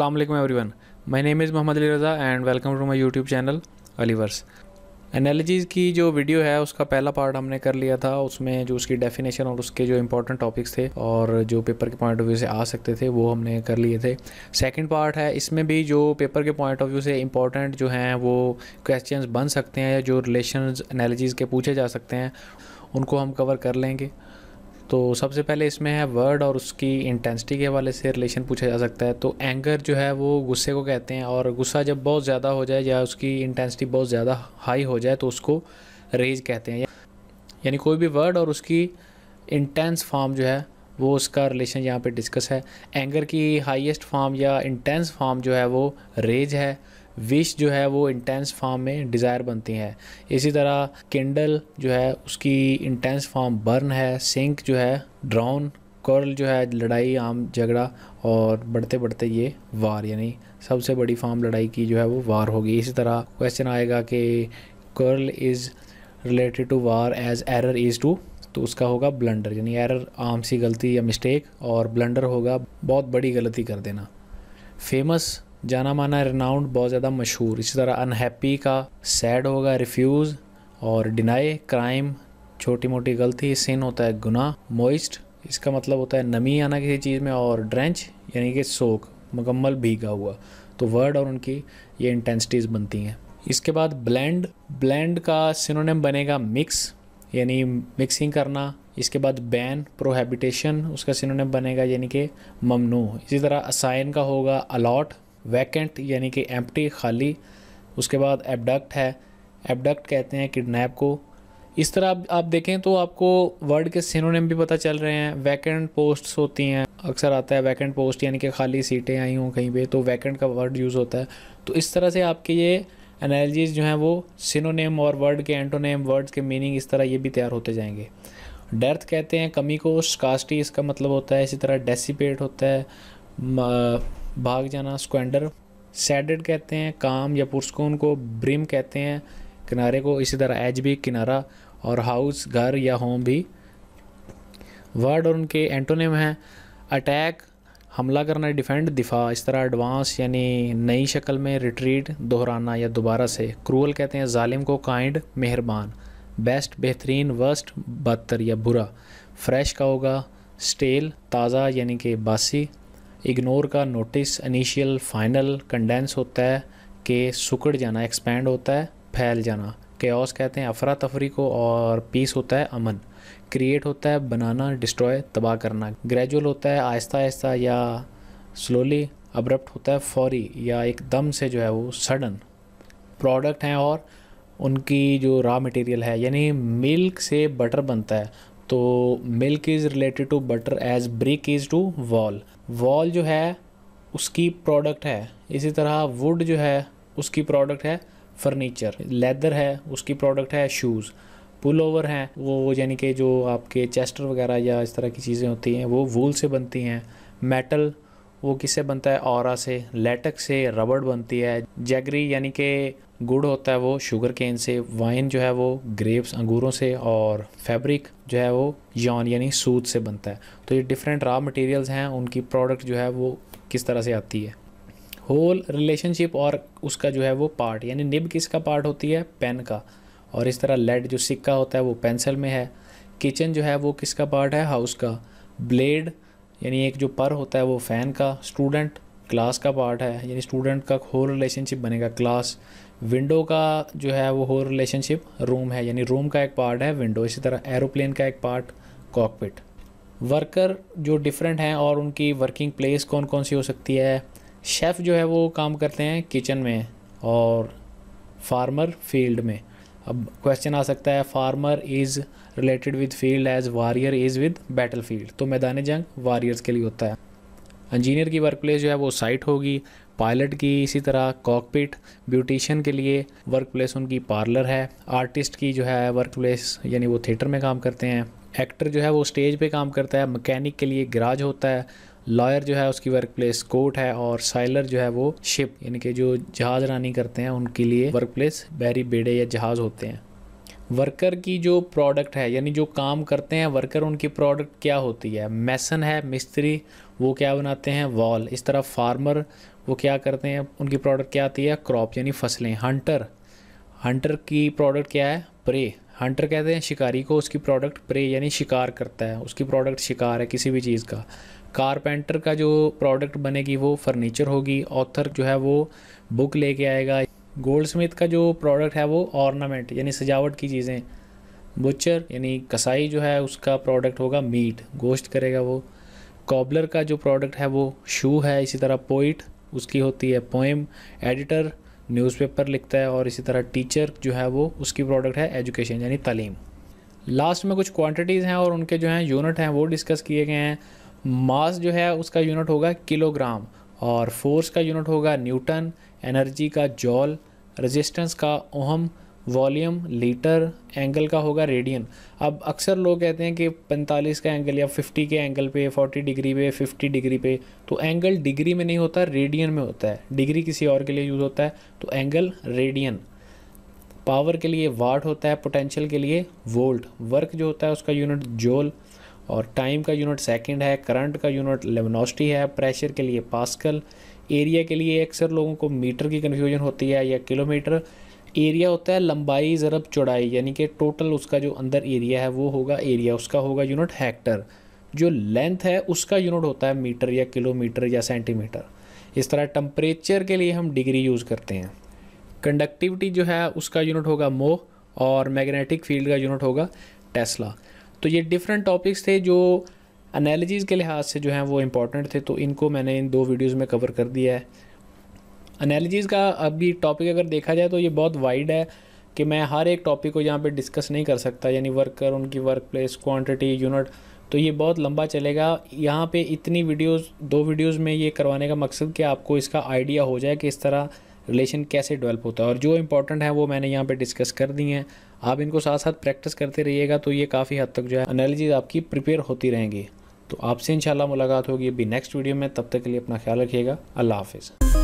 अस्सलाम वालेकुम everyone my name is Mohammad Ali Raza and welcome to my YouTube channel Aliverse analyses की जो वीडियो है उसका पहला पार्ट हमने कर लिया था उसमें जो उसकी डेफिनेशन और उसके जो इंपॉर्टेंट टॉपिक्स थे और जो पेपर के पॉइंट ऑफ व्यू से आ सकते थे वो हमने कर लिए थे सेकंड पार्ट है इसमें भी जो पेपर के पॉइंट ऑफ व्यू से इंपॉर्टेंट जो हैं वो क्वेश्चन बन सकते हैं या जो रिलेशन एनालिजीज़ के पूछे जा सकते हैं उनको हम कवर कर लेंगे तो सबसे पहले इसमें है वर्ड और उसकी इंटेंसिटी के हवाले से रिलेशन पूछा जा सकता है तो एंगर जो है वो गुस्से को कहते हैं और गुस्सा जब बहुत ज़्यादा हो जाए या उसकी इंटेंसिटी बहुत ज़्यादा हाई हो जाए तो उसको रेज कहते हैं यानी कोई भी वर्ड और उसकी इंटेंस फॉर्म जो है वो उसका रिलेशन यहाँ पे डिस्कस है एंगर की हाईएस्ट फॉर्म या इंटेंस फॉर्म जो है वो रेज है विश जो है वो इंटेंस फॉर्म में डिज़ायर बनती है इसी तरह किंडल जो है उसकी इंटेंस फॉर्म बर्न है सिंक जो है ड्राउन कर्ल जो है लड़ाई आम झगड़ा और बढ़ते बढ़ते ये वार यानी सबसे बड़ी फॉर्म लड़ाई की जो है वो वार होगी इसी तरह क्वेश्चन आएगा कि curl is related to war as error is to तो उसका होगा ब्लंडर यानी एरर आम सी गलती या मिस्टेक और ब्लंडर होगा बहुत बड़ी गलती कर देना फेमस जाना माना रिनाउंड बहुत ज़्यादा मशहूर इसी तरह अनहैप्पी का सैड होगा रिफ्यूज़ और डिनाई क्राइम छोटी मोटी गलती सिन होता है गुनाह मोइस्ट इसका मतलब होता है नमी आना किसी चीज़ में और ड्रेंच यानी कि सोख मुकम्मल भीगा हुआ तो वर्ड और उनकी ये इंटेंसिटीज़ बनती हैं इसके बाद ब्लेंड ब्लेंड का सिनोनिम बनेगा मिक्स यानी मिक्सिंग करना इसके बाद बैन प्रोहैबिटेशन उसका सिनोनिम बनेगा यानी कि ममनू इसी तरह असाइन का होगा अलॉट वैकेंट यानी कि एम्प्टी खाली उसके बाद एबडक्ट है एबडक्ट कहते हैं किडनैप को इस तरह आप, आप देखें तो आपको वर्ड के सिनोनिम भी पता चल रहे हैं वैकेंट पोस्ट्स होती हैं अक्सर आता है वैकेंट पोस्ट यानी कि खाली सीटें आई हों कहीं पे तो वैकेंट का वर्ड यूज़ होता है तो इस तरह से आपके ये एनालजीज जो हैं वो सिनोनेम और वर्ड के एंटोनेम वर्ड्स के मीनिंग इस तरह ये भी तैयार होते जाएंगे डेर्थ कहते हैं कमी को स्कास्टी इसका मतलब होता है इसी तरह डेसीपेट होता है भाग जाना स्क्वेंडर सैडेड कहते हैं काम या पुरस्कून को ब्रिम कहते हैं किनारे को इसी तरह एज भी किनारा और हाउस घर या होम भी वर्ड और उनके एंटोनिम हैं अटैक हमला करना डिफेंड दिफा इस तरह एडवांस यानी नई शक्ल में रिट्रीट दोहराना या दोबारा से क्रूअल कहते हैं ालिम को काइंड मेहरबान बेस्ट बेहतरीन वर्स्ट बदतर या बुरा फ्रेश का होगा स्टेल ताज़ा यानी कि बासी इग्नोर का नोटिस इनिशियल फाइनल कंडेंस होता है कि सुकड़ जाना एक्सपेंड होता है फैल जाना क्योस कहते हैं अफरा तफरी को और पीस होता है अमन क्रिएट होता है बनाना डिस्ट्रॉय तबाह करना ग्रेजुअल होता है आहिस्ता आहिस्ता या स्लोली अब्रप्ट होता है फौरी या एकदम से जो है वो सडन प्रोडक्ट हैं और उनकी जो रॉ मटेरियल है यानी मिल्क से बटर बनता है तो milk is related to butter as brick is to wall wall जो है उसकी प्रोडक्ट है इसी तरह वुड जो है उसकी प्रोडक्ट है फर्नीचर लेदर है उसकी प्रोडक्ट है शूज़ पुल ओवर हैं वो यानी कि जो आपके चेस्टर वगैरह या इस तरह की चीज़ें होती हैं वो वूल से बनती हैं मेटल वो किससे बनता है और से लेटक से रबड़ बनती है जैगरी यानी कि गुड़ होता है वो शुगर केन से वाइन जो है वो ग्रेप्स अंगूरों से और फैब्रिक जो है वो यौन यानी सूत से बनता है तो ये डिफरेंट रॉ मटेरियल्स हैं उनकी प्रोडक्ट जो है वो किस तरह से आती है होल रिलेशनशिप और उसका जो है वो पार्ट यानी निब किसका पार्ट होती है पेन का और इस तरह लेड जो सिक्का होता है वो पेंसिल में है किचन जो है वो किसका पार्ट है हाउस का ब्लेड यानी एक जो पर होता है वो फ़ैन का स्टूडेंट क्लास का पार्ट है यानी स्टूडेंट का होल रिलेशनशिप बनेगा क्लास विंडो का जो है वो होल रिलेशनशिप रूम है यानी रूम का एक पार्ट है विंडो इसी तरह एरोप्लेन का एक पार्ट कॉकपिट वर्कर जो डिफरेंट हैं और उनकी वर्किंग प्लेस कौन कौन सी हो सकती है शेफ़ जो है वो काम करते हैं किचन में और फार्मर फील्ड में अब क्वेश्चन आ सकता है farmer is related with field as warrior is with battle field तो मैदान जंग वारियर्स के लिए होता है इंजीनियर की वर्क प्लेस जो है वो साइट होगी पायलट की इसी तरह कॉकपिट ब्यूटिशियन के लिए वर्क प्लेस उनकी पार्लर है आर्टिस्ट की जो है वर्क प्लेस यानी वो थिएटर में काम करते हैं एक्टर जो है वो स्टेज पे काम करता है मैकेनिक के लिए गराज होता है लॉयर जो है उसकी वर्क प्लेस कोर्ट है और साइलर जो है वो शिप यानी कि जो जहाज रानी करते हैं उनके लिए वर्क प्लेस बहरी बेड़े या जहाज होते हैं वर्कर की जो प्रोडक्ट है यानी जो काम करते हैं वर्कर उनकी प्रोडक्ट क्या होती है मैसन है मिस्त्री वो क्या बनाते हैं वॉल इस तरह फार्मर वो क्या करते हैं उनकी प्रोडक्ट क्या आती है क्रॉप यानी फसलें हंटर हंटर की प्रोडक्ट क्या है प्रे हंटर कहते हैं शिकारी को उसकी प्रोडक्ट प्रे यानी शिकार करता है उसकी प्रोडक्ट शिकार है किसी भी चीज़ का कारपेंटर का जो प्रोडक्ट बनेगी वो फर्नीचर होगी ऑथर जो है वो बुक लेके आएगा गोल्ड स्मिथ का जो प्रोडक्ट है वो ऑर्नामेंट यानी सजावट की चीज़ें बुचर यानी कसाई जो है उसका प्रोडक्ट होगा मीट गोश्त करेगा वो कॉबलर का जो प्रोडक्ट है वो शू है इसी तरह पोइट उसकी होती है पोएम एडिटर न्यूज़पेपर लिखता है और इसी तरह टीचर जो है वो उसकी प्रोडक्ट है एजुकेशन यानी तालीम लास्ट में कुछ क्वांटिटीज़ हैं और उनके जो हैं यूनिट हैं वो डिस्कस किए गए हैं मास जो है उसका यूनिट होगा किलोग्राम और फोर्स का यूनिट होगा न्यूटन एनर्जी का जॉल रेजिस्टेंस का ओहम वॉल्यूम लीटर एंगल का होगा रेडियन अब अक्सर लोग कहते हैं कि 45 का एंगल या 50 के एंगल पे 40 डिग्री पे 50 डिग्री पे तो एंगल डिग्री में नहीं होता रेडियन में होता है डिग्री किसी और के लिए यूज़ होता है तो एंगल रेडियन पावर के लिए वाट होता है पोटेंशियल के लिए वोल्ट वर्क जो होता है उसका यूनिट जोल और टाइम का यूनिट सेकंड है करंट का यूनिट लेमनोसिटी है प्रेशर के लिए पास्कल एरिया के लिए अक्सर लोगों को मीटर की कन्फ्यूजन होती है या किलोमीटर एरिया होता है लंबाई ज़रब चौड़ाई यानी कि टोटल उसका जो अंदर एरिया है वो होगा एरिया उसका होगा यूनिट हैक्टर जो लेंथ है उसका यूनिट होता है मीटर या किलोमीटर या सेंटीमीटर इस तरह टम्परेचर के लिए हम डिग्री यूज़ करते हैं कंडक्टिविटी जो है उसका यूनिट होगा मोह और मैग्नेटिक फील्ड का यूनिट होगा टेस्ला तो ये डिफरेंट टॉपिक्स थे जो अनालजीज़ के लिहाज से जो हैं वो इम्पॉर्टेंट थे तो इनको मैंने इन दो वीडियोज़ में कवर कर दिया है अनालजीज़ का अभी टॉपिक अगर देखा जाए तो ये बहुत वाइड है कि मैं हर एक टॉपिक को यहाँ पे डिस्कस नहीं कर सकता यानी वर्कर उनकी वर्क प्लेस क्वान्टिटी यूनिट तो ये बहुत लंबा चलेगा यहाँ पे इतनी वीडियोस दो वीडियोस में ये करवाने का मकसद कि आपको इसका आइडिया हो जाए कि इस तरह रिलेशन कैसे डेवलप होता है और जो इंपॉर्टेंट है वो मैंने यहाँ पे डिस्कस कर दी हैं आप इनको साथ साथ प्रैक्टिस करते रहिएगा तो ये काफ़ी हद तक जो है एनालिजीज आपकी प्रिपेयर होती रहेंगी तो आपसे इंशाल्लाह मुलाकात होगी अभी नेक्स्ट वीडियो में तब तक के लिए अपना ख्याल रखिएगा अल्लाह हाफिज़